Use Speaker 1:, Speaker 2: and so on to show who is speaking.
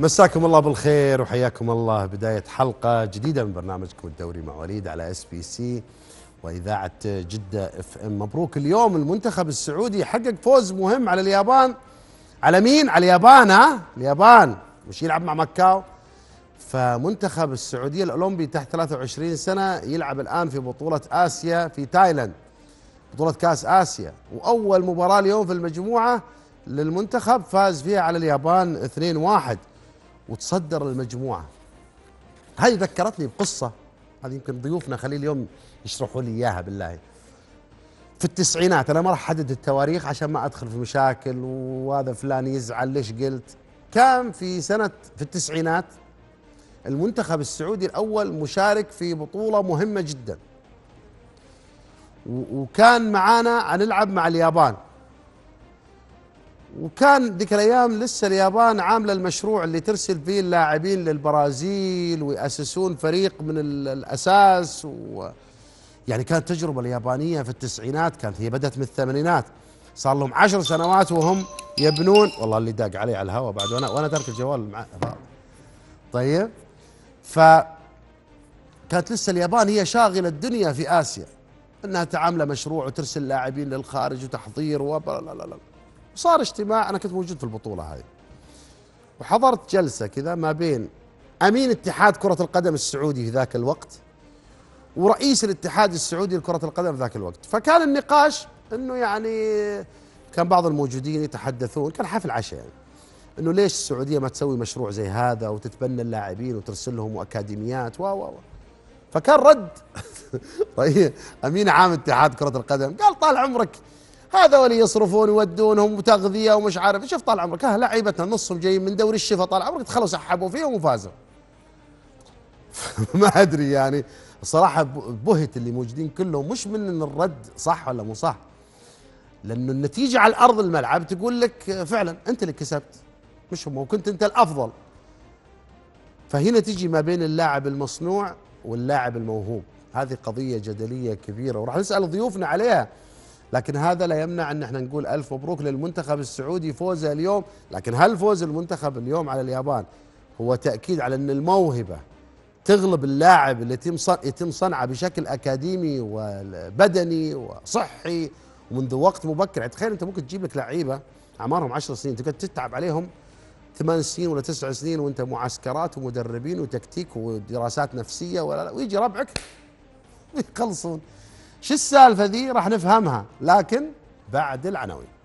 Speaker 1: مساكم الله بالخير وحياكم الله بداية حلقة جديدة من برنامجكم الدوري مع وليد على اس بي سي وإذاعة جدة اف ام مبروك اليوم المنتخب السعودي حقق فوز مهم على اليابان على مين؟ على اليابان ها؟ اليابان مش يلعب مع مكاو فمنتخب السعودية الأولمبي تحت 23 سنة يلعب الآن في بطولة آسيا في تايلاند بطولة كأس آسيا وأول مباراة اليوم في المجموعة للمنتخب فاز فيها على اليابان 2-1 وتصدر المجموعة هذه ذكرتني بقصة هذه يمكن ضيوفنا خليل اليوم يشرحوا لي إياها بالله في التسعينات أنا ما راح أحدد التواريخ عشان ما أدخل في مشاكل وهذا فلان يزعل ليش قلت كان في سنة في التسعينات المنتخب السعودي الأول مشارك في بطولة مهمة جدا وكان معانا هنلعب مع اليابان وكان ذيك الايام لسه اليابان عامله المشروع اللي ترسل فيه اللاعبين للبرازيل وياسسون فريق من الاساس و يعني كانت التجربه اليابانيه في التسعينات كانت هي بدات من الثمانينات صار لهم عشر سنوات وهم يبنون والله اللي داق علي على الهواء بعد وانا وانا تارك الجوال مع طيب ف كانت لسه اليابان هي شاغله الدنيا في اسيا انها تعامله مشروع وترسل لاعبين للخارج وتحضير و لا لا لا صار اجتماع انا كنت موجود في البطوله هاي وحضرت جلسه كذا ما بين امين اتحاد كره القدم السعودي في ذاك الوقت ورئيس الاتحاد السعودي لكره القدم في ذاك الوقت فكان النقاش انه يعني كان بعض الموجودين يتحدثون كان حفل عشاء يعني انه ليش السعوديه ما تسوي مشروع زي هذا وتتبنى اللاعبين وترسل لهم اكاديميات و و فكان رد امين عام اتحاد كره القدم قال طال عمرك هذا ولي يصرفون يودونهم وتغذيه ومش عارف شوف طال عمرك ها لعيبتنا نصهم جايين من دوري الشفا طال عمرك دخلوا سحبوا فيهم وفازوا ما ادري يعني الصراحه بهت اللي موجودين كلهم مش من ان الرد صح ولا مو صح لانه النتيجه على الارض الملعب تقول لك فعلا انت اللي كسبت مش هم وكنت انت الافضل فهنا تجي ما بين اللاعب المصنوع واللاعب الموهوب هذه قضيه جدليه كبيره وراح نسال ضيوفنا عليها لكن هذا لا يمنع ان احنا نقول الف مبروك للمنتخب السعودي فوزه اليوم لكن هل فوز المنتخب اليوم على اليابان هو تاكيد على ان الموهبه تغلب اللاعب اللي يتم صنعه بشكل اكاديمي وبدني وصحي ومنذ وقت مبكر يعني تخيل انت ممكن تجيب لك لعيبه اعمارهم 10 سنين تقعد تتعب عليهم ثمان سنين ولا تسع سنين وانت معسكرات ومدربين وتكتيك ودراسات نفسيه ولا ويجي ربعك ويخلصون شو السالفه ذي راح نفهمها لكن بعد العناوين